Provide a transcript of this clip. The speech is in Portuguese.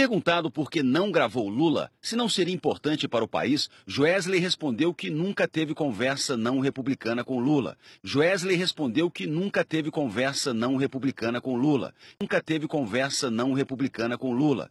Perguntado por que não gravou Lula, se não seria importante para o país, Joesley respondeu que nunca teve conversa não republicana com Lula. Joesley respondeu que nunca teve conversa não republicana com Lula. Nunca teve conversa não republicana com Lula.